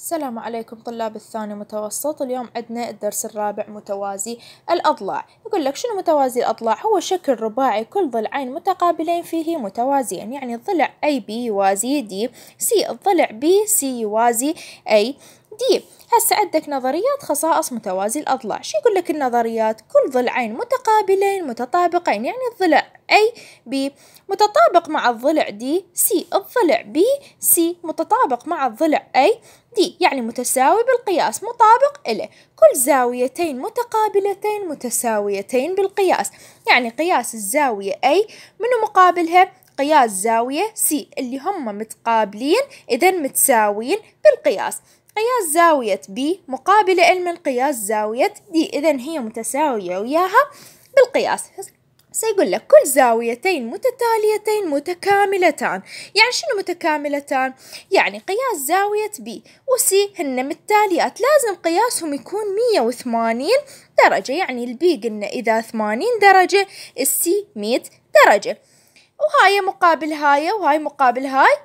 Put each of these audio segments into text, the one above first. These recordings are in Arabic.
السلام عليكم طلاب الثاني متوسط اليوم عندنا الدرس الرابع متوازي الأضلاع يقول لك شنو متوازي الأضلاع هو شكل رباعي كل ضلعين متقابلين فيه متوازيين يعني الضلع أي بي يوازي دي سي الضلع بي سي يوازي أي دي هسه عندك نظريات خصائص متوازي الأضلاع شو يقول لك النظريات كل ضلعين متقابلين متطابقين يعني الضلع أي ب متطابق مع الضلع دي سي الضلع بي سي متطابق مع الضلع أي دي يعني متساوي بالقياس مطابق له كل زاويتين متقابلتين متساويتين بالقياس يعني قياس الزاوية أي منو مقابلها قياس زاوية سي اللي هم متقابلين إذا متساويين بالقياس قياس زاوية B مقابل علم قياس زاوية D إذا هي متساوية وياها بالقياس سيقول لك كل زاويتين متتاليتين متكاملتان يعني شنو متكاملتان؟ يعني قياس زاوية B و C هن متاليات لازم قياسهم يكون 180 درجة يعني البي قلنا إذا 80 درجة السي 100 درجة وهاي مقابل هاي وهاي مقابل هاي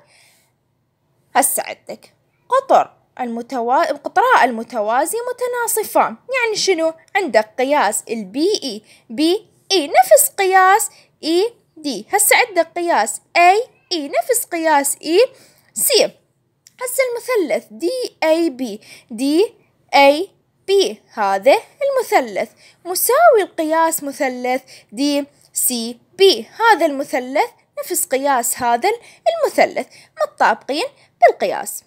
هسا عندك قطر المتوا... القطراء المتوازي متناصفان يعني شنو عندك قياس البي اي بي اي نفس قياس اي e دي هسه عندك قياس اي اي e نفس قياس اي e سي هسه المثلث دي اي بي دي اي بي هذا المثلث مساوي القياس مثلث دي سي بي هذا المثلث نفس قياس هذا المثلث متطابقين بالقياس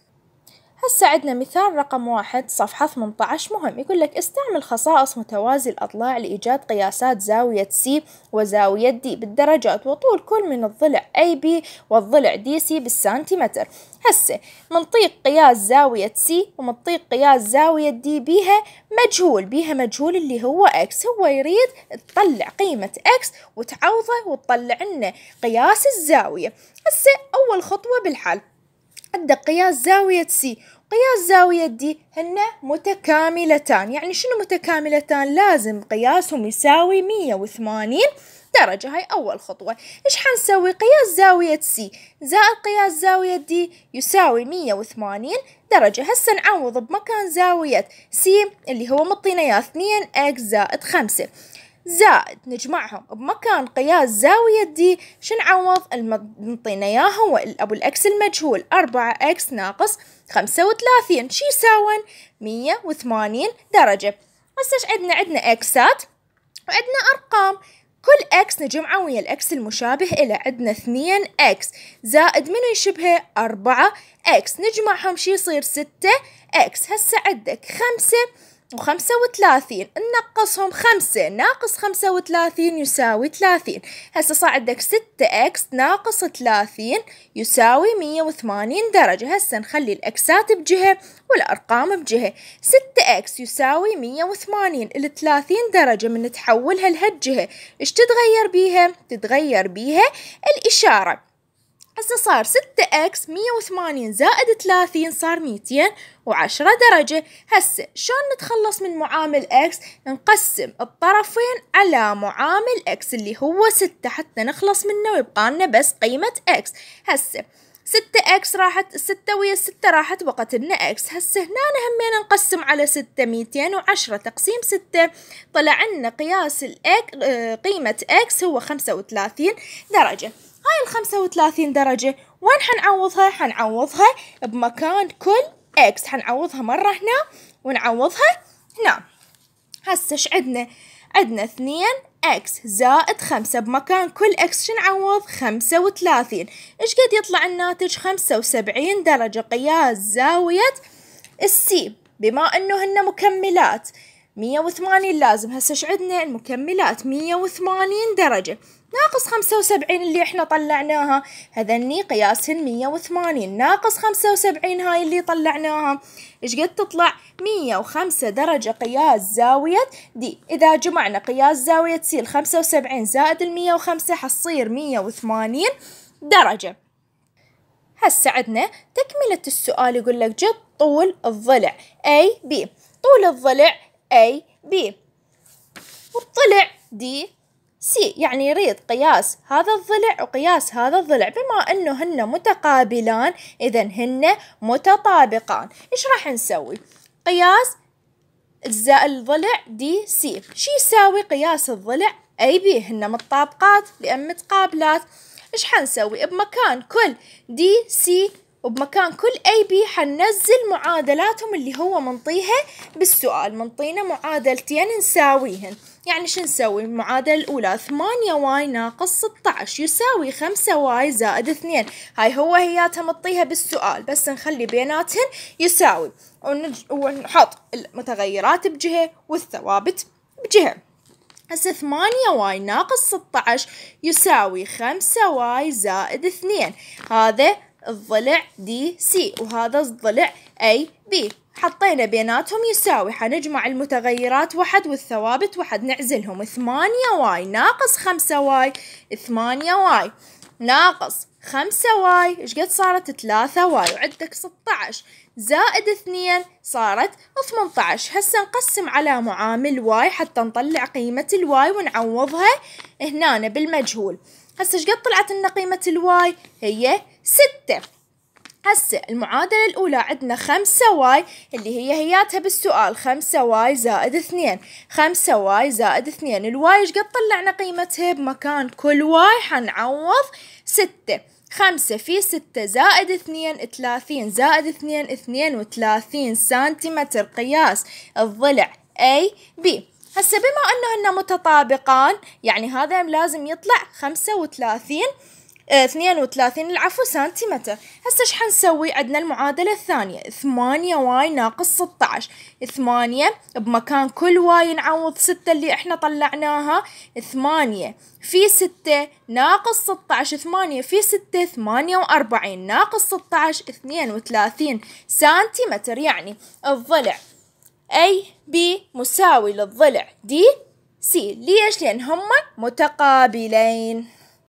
هسا عندنا مثال رقم واحد صفحة 18 مهم يقول لك استعمل خصائص متوازي الأضلاع لإيجاد قياسات زاوية C وزاوية D بالدرجات وطول كل من الضلع AB والضلع DC بالسنتيمتر هسه منطيق قياس زاوية C ومنطيق قياس زاوية D بيها مجهول بيها مجهول اللي هو X هو يريد تطلع قيمة X وتعوضه وتطلع لنا قياس الزاوية هسه أول خطوة بالحل عندك قياس زاوية سي قياس زاوية دي هن متكاملتان يعني شنو متكاملتان لازم قياسهم يساوي 180 درجة هاي أول خطوة إيش حنسوي قياس زاوية سي زائد قياس زاوية دي يساوي 180 درجة هسا نعوض بمكان زاوية سي اللي هو مطينا يا 2 اكس زائد 5 زائد نجمعهم بمكان قياس زاوية دي شنعوض المنطينا إياها هو أبو الإكس المجهول أربعة إكس ناقص خمسة وثلاثين شي يساوي مية وثمانين درجة هسه عندنا عندنا إكسات وعندنا أرقام كل اكس نجمعه ويا الاكس المشابه إلى عندنا 2 اكس زائد منو يشبهه 4 اكس نجمعهم شي يصير 6 اكس هسه عندك 5 وخمسة وثلاثين ننقصهم خمسة ناقص خمسة وثلاثين يساوي ثلاثين هسا صار عندك ستة اكس ناقص ثلاثين يساوي مية وثمانين درجة هسا نخلي الاكسات بجهة والارقام بجهة ستة اكس يساوي مية وثمانين الثلاثين درجة من تحولها لهالجهة ايش تتغير بيها؟ تتغير بيها الاشارة هسه صار 6 اكس 180 زائد 30 صار 210 درجة هسه شلون نتخلص من معامل اكس نقسم الطرفين على معامل اكس اللي هو 6 حتى نخلص منه ويبقى لنا بس قيمة اكس هسه ستة اكس راحت ستة ويا ستة راحت وقت لنا اكس هسه هنا همينا نقسم على ستة ميتين وعشرة تقسيم ستة طلع لنا قياس الأك... آه، قيمة اكس هو خمسة وثلاثين درجة هاي الخمسة وثلاثين درجة وين حنعوضها؟ حنعوضها بمكان كل اكس حنعوضها مرة هنا ونعوضها هنا هسه ايش عندنا؟ عندنا اثنين اكس زائد خمسة بمكان كل اكس شنعوض خمسة وثلاثين ايش قد يطلع الناتج؟ خمسة وسبعين درجة قياس زاوية السي بما انه هن مكملات مية وثمانين لازم هسه شعدنا المكملات مية وثمانين درجة ناقص خمسة وسبعين اللي احنا طلعناها هذني قياسهن مية وثمانين ناقص خمسة وسبعين هاي اللي طلعناها ايش قد تطلع مية وخمسة درجة قياس زاوية دي اذا جمعنا قياس زاوية سي الخمسة وسبعين زائد المية وخمسة حصير مية وثمانين درجة هسه عدنا تكملة السؤال يقول لك جد طول الظلع اي بي طول الظلع A B وطلع D C يعني يريد قياس هذا الضلع وقياس هذا الضلع بما أنه هن متقابلان إذا هن متطابقان إيش راح نسوي؟ قياس الضلع دي سي شي يساوي قياس الضلع أي بي هن متطابقات لأن متقابلات إيش حنسوي بمكان كل دي سي وبمكان كل اي بي حننزل معادلاتهم اللي هو منطيها بالسؤال منطينا معادلتين نساويهن يعني شو نسوي المعادلة الأولى 8 واي ناقص 16 يساوي 5 واي زائد 2 هاي هو هياتها منطيها بالسؤال بس نخلي بيناتهن يساوي ونج... ونحط المتغيرات بجهة والثوابت بجهة هسه 8 واي ناقص 16 يساوي 5 واي زائد 2 هذا الضلع دي سي وهذا الضلع أي بي حطينا بيناتهم يساوي حنجمع المتغيرات واحد والثوابت واحد نعزلهم ثمانية واي ناقص خمسة واي ثمانية واي ناقص خمسة واي إيش قد صارت ثلاثة واي وعندك ستة عشر زائد اثنين صارت ثمانية عشر هسا نقسم على معامل واي حتى نطلع قيمة الواي ونعوضها هنا بالمجهول هسا إيش قد طلعت لنا قيمة الواي هي ستة هسه المعادلة الأولى عندنا خمسة واي اللي هي هياتها بالسؤال خمسة واي زائد اثنين خمسة واي زائد اثنين الواي ايش قد طلعنا قيمتها بمكان كل واي حنعوض ستة خمسة في ستة زائد اثنين ثلاثين زائد اثنين اثنين وثلاثين سنتيمتر قياس الضلع A B هسه بما أنهن متطابقان يعني هذا لازم يطلع خمسة وثلاثين اثنين وثلاثين العفو سنتيمتر هسه ايش حنسوي عندنا المعادلة الثانية ثمانية واي ناقص ستة عشر ثمانية بمكان كل واي نعوض ستة اللي احنا طلعناها ثمانية في ستة ناقص ستة عشر ثمانية في ستة ثمانية واربعين ناقص ستة عشر اثنين وثلاثين سنتيمتر يعني الضلع اي بي مساوي للضلع دي سي ليش لان هما متقابلين